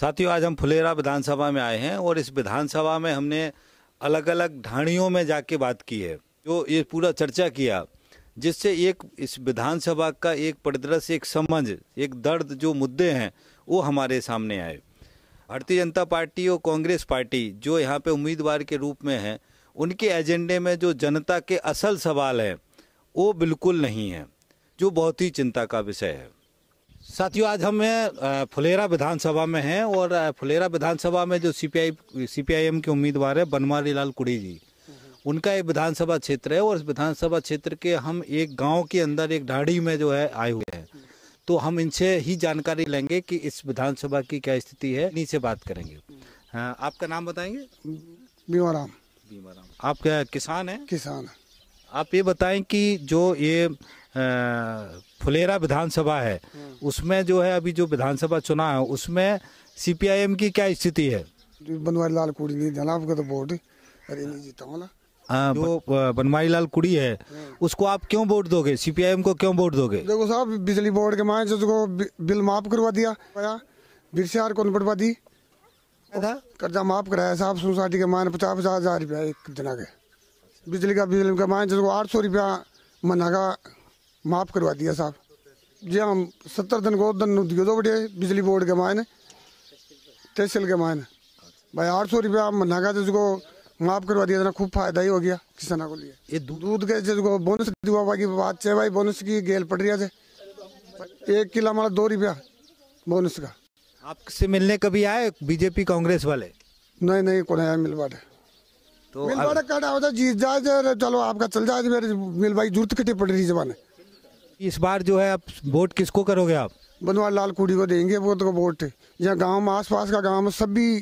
साथियों आज हम फुलेरा विधानसभा में आए हैं और इस विधानसभा में हमने अलग अलग ढाणियों में जाके बात की है जो ये पूरा चर्चा किया जिससे एक इस विधानसभा का एक परिदृश्य एक समझ एक दर्द जो मुद्दे हैं वो हमारे सामने आए भारतीय जनता पार्टी और कांग्रेस पार्टी जो यहाँ पे उम्मीदवार के रूप में हैं उनके एजेंडे में जो जनता के असल सवाल हैं वो बिल्कुल नहीं हैं जो बहुत ही चिंता का विषय है साथियों आज हम फुलेरा विधानसभा में हैं और फुलेरा विधानसभा में जो सीपीआई सीपीआईएम के उम्मीदवार है बनवारी लाल कुड़ी जी उनका एक विधानसभा क्षेत्र है और इस विधानसभा क्षेत्र के हम एक गांव के अंदर एक ढाड़ी में जो है आए हुए हैं तो हम इनसे ही जानकारी लेंगे कि इस विधानसभा की क्या स्थिति है नीचे बात करेंगे हाँ, आपका नाम बताएंगे बीमाराम भीमाराम आप किसान है किसान आप ये बताएं कि जो ये फुलेरा विधानसभा है उसमें जो है अभी जो विधानसभा चुनाव है उसमें सीपीआईएम की क्या स्थिति है बनवारी लाल कुड़ी नहीं जाना आपका तो वोट अरे नहीं जीता ना जो बनवारी लाल कुड़ी है हाँ। उसको आप क्यों वोट दोगे सीपीआईएम को क्यों वोट दोगे देखो साहब बिजली बोर्ड के माए को बिल माफ करवा दिया बिरसार को बढ़वा दी कर्जा माफ कराया साहब सोसाइटी के मायने पचास पचास हजार रुपया एक जना के बिजली का बिल का मायने आठ सौ रुपया मना का माफ़ करवा दिया साहब जी हम सत्तर दिन को दिन दियो दो बढ़िया बिजली बोर्ड के मायने तहसील के मायने भाई आठ सौ रुपया महीना का जिसको माफ़ करवा दिया खूब फायदा ही हो गया किसानों को लिए ये दूध के जिसको बोनस दुआ बाकी बात चाहे भाई बोनस की गेल पड़ रही है एक किला हमारा दो रुपया बोनस का आपसे मिलने कभी आए बीजेपी कांग्रेस वाले नहीं नहीं कौन आया मिलवाड़े तो मिलवाड़े काटा होता जीत जाए चलो आपका चल जाए मेरे मिलवाई जरूरत कटी पड़ रही जबान है इस बार जो है आप वोट किसको करोगे आप बनवाल लाल कुड़ी को देंगे वो तो वोट यहाँ गाँव में आस पास का गाँव में सब भी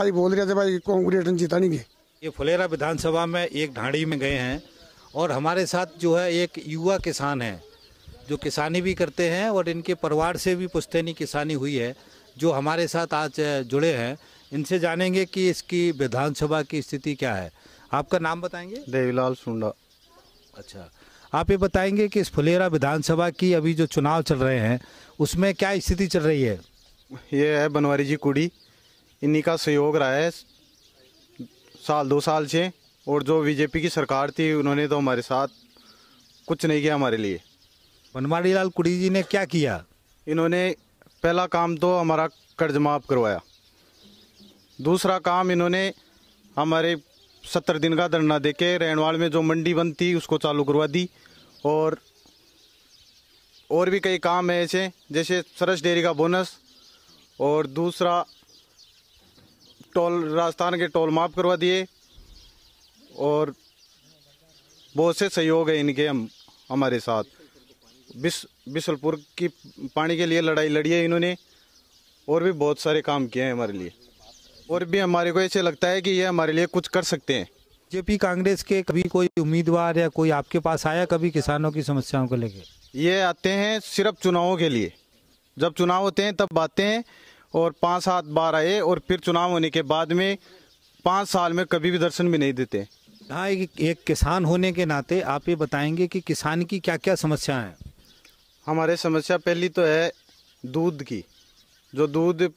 आई बोल रहे थे भाई कांग्रेस ने जीता नहीं गए ये फुलेरा विधानसभा में एक ढाणी में गए हैं और हमारे साथ जो है एक युवा किसान है जो किसानी भी करते हैं और इनके परिवार से भी पुश्तैनी किसानी हुई है जो हमारे साथ आज जुड़े हैं इनसे जानेंगे कि इसकी विधानसभा की स्थिति क्या है आपका नाम बताएंगे देवीलाल सुंडा अच्छा आप ये बताएंगे कि इस फुलेरा विधानसभा की अभी जो चुनाव चल रहे हैं उसमें क्या स्थिति चल रही है ये है बनवारी जी कुड़ी इन्हीं का सहयोग रहा है साल दो साल से और जो बीजेपी की सरकार थी उन्होंने तो हमारे साथ कुछ नहीं किया हमारे लिए बनवारी लाल कुड़ी जी ने क्या किया इन्होंने पहला काम तो हमारा कर्ज माफ़ करवाया दूसरा काम इन्होंने हमारे सत्तर दिन का धरना देके के में जो मंडी बंद थी उसको चालू करवा दी और और भी कई काम है ऐसे जैसे सरस डेयरी का बोनस और दूसरा टोल राजस्थान के टोल माफ़ करवा दिए और बहुत से सहयोग है इनके हम हमारे साथ बिस बिसलपुर की पानी के लिए लड़ाई लड़ी है इन्होंने और भी बहुत सारे काम किए हैं हमारे लिए और भी हमारे को ऐसे लगता है कि ये हमारे लिए कुछ कर सकते हैं बीजेपी कांग्रेस के कभी कोई उम्मीदवार या कोई आपके पास आया कभी किसानों की समस्याओं को लेकर ये आते हैं सिर्फ चुनावों के लिए जब चुनाव होते हैं तब आते हैं और पाँच सात बार आए और फिर चुनाव होने के बाद में पाँच साल में कभी भी दर्शन भी नहीं देते हाँ एक, एक किसान होने के नाते आप ये बताएंगे कि किसान की क्या क्या समस्या हैं हमारे समस्या पहली तो है दूध की जो दूध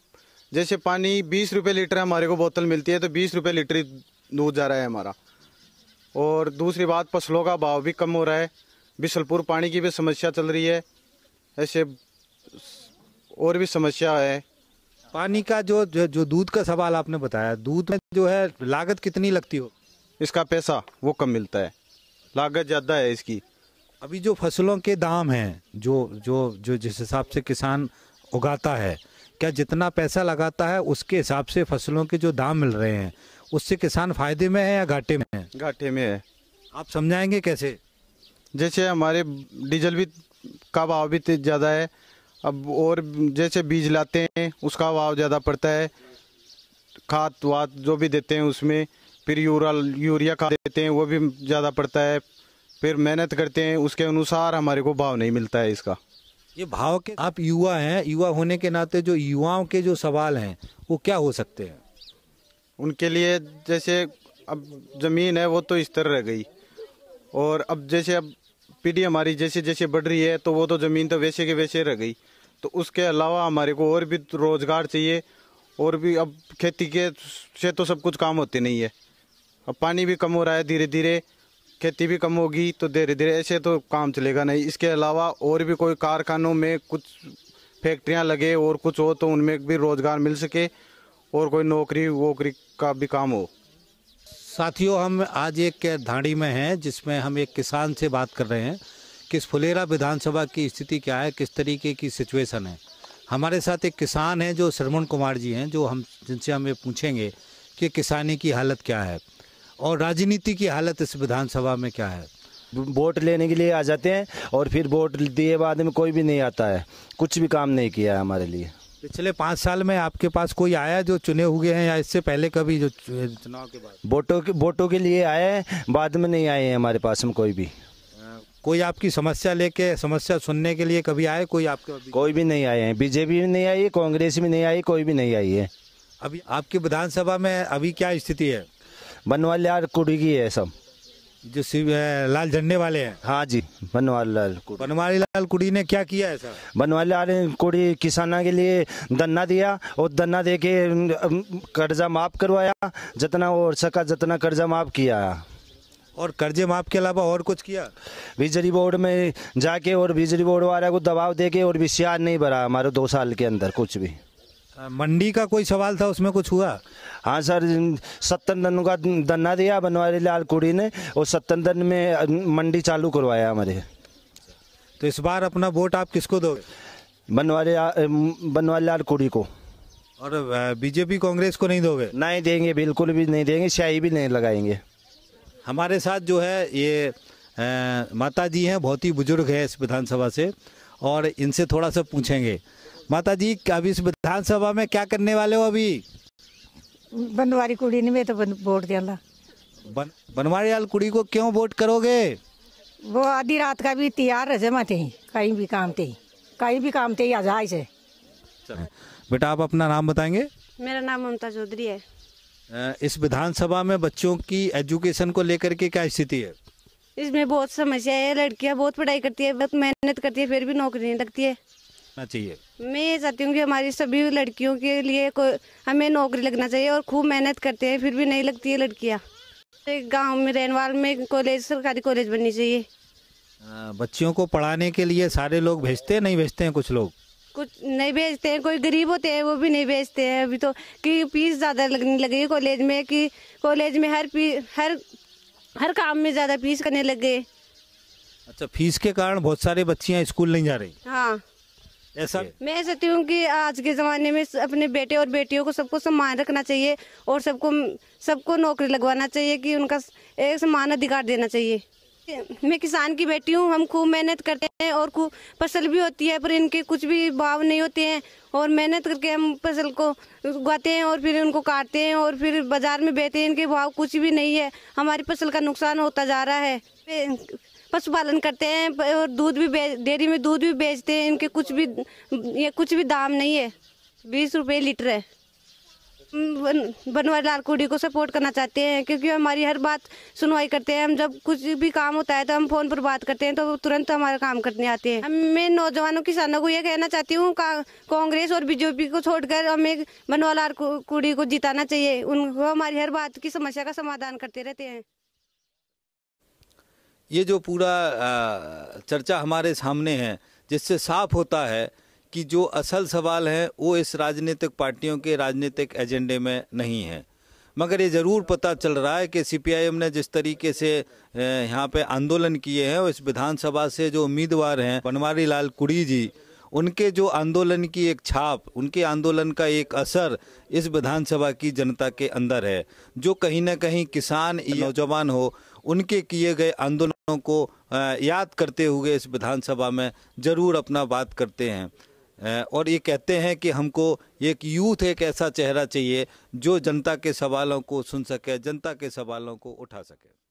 जैसे पानी बीस रुपये लीटर हमारे को बोतल मिलती है तो बीस रुपये लीटर दूध जा रहा है हमारा और दूसरी बात फसलों का भाव भी कम हो रहा है बिसलपुर पानी की भी समस्या चल रही है ऐसे और भी समस्या है पानी का जो जो, जो दूध का सवाल आपने बताया दूध में जो है लागत कितनी लगती हो इसका पैसा वो कम मिलता है लागत ज़्यादा है इसकी अभी जो फसलों के दाम हैं जो जो जो जिस हिसाब से किसान उगाता है क्या जितना पैसा लगाता है उसके हिसाब से फसलों के जो दाम मिल रहे हैं उससे किसान फायदे में है या घाटे में है घाटे में है आप समझाएंगे कैसे जैसे हमारे डीजल भी का भाव भी ज़्यादा है अब और जैसे बीज लाते हैं उसका भाव ज़्यादा पड़ता है खाद वाद जो भी देते हैं उसमें फिर यूरा यूरिया खाद देते हैं वो भी ज़्यादा पड़ता है फिर मेहनत करते हैं उसके अनुसार हमारे को भाव नहीं मिलता है इसका ये भाव के आप युवा हैं युवा होने के नाते जो युवाओं के जो सवाल हैं वो क्या हो सकते हैं उनके लिए जैसे अब ज़मीन है वो तो इस तरह रह गई और अब जैसे अब पीढ़ी हमारी जैसे जैसे बढ़ रही है तो वो तो ज़मीन तो वैसे के वैसे रह गई तो उसके अलावा हमारे को और भी रोज़गार चाहिए और भी अब खेती के से तो सब कुछ काम होते नहीं है अब पानी भी कम हो रहा है धीरे धीरे खेती भी कम होगी तो धीरे धीरे ऐसे तो काम चलेगा नहीं इसके अलावा और भी कोई कारखानों में कुछ फैक्ट्रियाँ लगे और कुछ हो तो उनमें भी रोज़गार मिल सके और कोई नौकरी वोकरी का भी काम हो साथियों हम आज एक धाड़ी में हैं जिसमें हम एक किसान से बात कर रहे हैं कि इस फुलेरा विधानसभा की स्थिति क्या है किस तरीके की सिचुएशन है हमारे साथ एक किसान हैं जो श्रवण कुमार जी हैं जो हम जिनसे हमें पूछेंगे कि किसानी की हालत क्या है और राजनीति की हालत इस विधानसभा में क्या है वोट लेने के लिए आ जाते हैं और फिर वोट दिए बाद में कोई भी नहीं आता है कुछ भी काम नहीं किया है हमारे लिए पिछले पाँच साल में आपके पास कोई आया जो चुने हुए हैं या इससे पहले कभी जो चुनाव के बाद वोटों के वोटों के लिए आए बाद में नहीं आए हैं हमारे पास में कोई भी हाँ। कोई आपकी समस्या लेके समस्या सुनने के लिए कभी आए कोई आपके कोई भी नहीं आए हैं बीजेपी भी नहीं आई है कांग्रेस भी नहीं आई कोई भी नहीं आई है अभी आपकी विधानसभा में अभी क्या स्थिति है बनवाल यार कुड़ी की है सब जो शिव लाल झंडे वाले हैं हाँ जी बनवारी लाल बनवारी लाल कुड़ी ने क्या किया है सर बनवारी लाल कुड़ी किसानों के लिए धन्ना दिया और धन्ना दे के कर्जा माफ करवाया जितना और सका जितना कर्जा माफ किया और कर्जे माफ के अलावा और कुछ किया बिजली बोर्ड में जाके और बिजली बोर्ड वाले को दबाव दे के और भी नहीं भरा हमारे दो साल के अंदर कुछ भी मंडी का कोई सवाल था उसमें कुछ हुआ हाँ सर सत्तर दन का दन्ना दिया बनवारी लाल कुड़ी ने और सत्तर दन में मंडी चालू करवाया हमारे तो इस बार अपना वोट आप किसको दोगे बनवारी बनवारी लाल कुड़ी को और बीजेपी कांग्रेस को नहीं दोगे नहीं देंगे बिल्कुल भी नहीं देंगे स्याही भी नहीं लगाएंगे हमारे साथ जो है ये आ, माता जी हैं बहुत ही बुजुर्ग है इस विधानसभा से और इनसे थोड़ा सा पूछेंगे माता जी अभी इस विधानसभा में क्या करने वाले हो अभी बनवारी कुड़ी ने मैं तो वोट दिया बन, बनवारी लाल कुड़ी को क्यों वोट करोगे वो आधी रात का भी तैयार है जमा थे कहीं भी काम थे कहीं भी काम ते आजाई से बेटा आप अपना नाम बताएंगे मेरा नाम ममता चौधरी है इस विधानसभा में बच्चों की एजुकेशन को लेकर के क्या स्थिति है इसमें बहुत समस्या है लड़कियां बहुत पढ़ाई करती है बहुत मेहनत करती है फिर भी नौकरी नहीं लगती है चाहिए मैं ये चाहती हूँ कि हमारी सभी लड़कियों के लिए हमें नौकरी लगना चाहिए और खूब मेहनत करते हैं फिर भी नहीं लगती है लड़कियाँ तो गांव में रहनवाल में कॉलेज सरकारी कॉलेज बननी चाहिए बच्चियों को पढ़ाने के लिए सारे लोग भेजते हैं नहीं भेजते हैं कुछ लोग कुछ नहीं भेजते हैं कोई गरीब होते हैं वो भी नहीं भेजते हैं अभी तो कि फीस ज़्यादा लगने लगी कॉलेज में कि कॉलेज में हर हर हर काम में ज़्यादा फीस करने लग गए अच्छा फीस के कारण बहुत सारे बच्चियाँ स्कूल नहीं जा रही हाँ ऐसा मैं सोचती हूँ कि आज के ज़माने में अपने बेटे और बेटियों को सबको सम्मान रखना चाहिए और सबको सबको नौकरी लगवाना चाहिए कि उनका एक समान अधिकार देना चाहिए मैं किसान की बेटी हूँ हम खूब मेहनत करते हैं और खूब फसल भी होती है पर इनके कुछ भी भाव नहीं होते हैं और मेहनत करके हम फसल को उगाते हैं और फिर उनको काटते हैं और फिर बाजार में बेचते हैं इनके भाव कुछ भी नहीं है हमारी फसल का नुकसान होता जा रहा है पशुपालन करते हैं और दूध भी बेच डेयरी में दूध भी बेचते हैं इनके कुछ भी ये कुछ भी दाम नहीं है बीस रुपये लीटर है बनवारी लाल कोडी को सपोर्ट करना चाहते हैं क्योंकि हमारी हर बात सुनवाई करते हैं हम जब कुछ भी काम होता है तो हम फोन पर बात करते हैं तो तुरंत हमारा काम करने आते हैं मैं नौजवानों किसानों को यह कहना चाहती हूँ कांग्रेस और बीजेपी को छोड़कर हमें बनवारी लाल कोडी को जिताना चाहिए उनको हमारी हर बात की समस्या का समाधान करते रहते हैं ये जो पूरा चर्चा हमारे सामने है जिससे साफ होता है कि जो असल सवाल हैं वो इस राजनीतिक पार्टियों के राजनीतिक एजेंडे में नहीं है मगर ये ज़रूर पता चल रहा है कि सीपीआईएम ने जिस तरीके से यहाँ पे आंदोलन किए हैं और इस विधानसभा से जो उम्मीदवार हैं बनवारी लाल कुड़ी जी उनके जो आंदोलन की एक छाप उनके आंदोलन का एक असर इस विधानसभा की जनता के अंदर है जो कहीं ना कहीं किसान नौजवान हो उनके किए गए आंदोलनों को याद करते हुए इस विधानसभा में ज़रूर अपना बात करते हैं और ये कहते हैं कि हमको एक यूथ एक ऐसा चेहरा चाहिए जो जनता के सवालों को सुन सके जनता के सवालों को उठा सके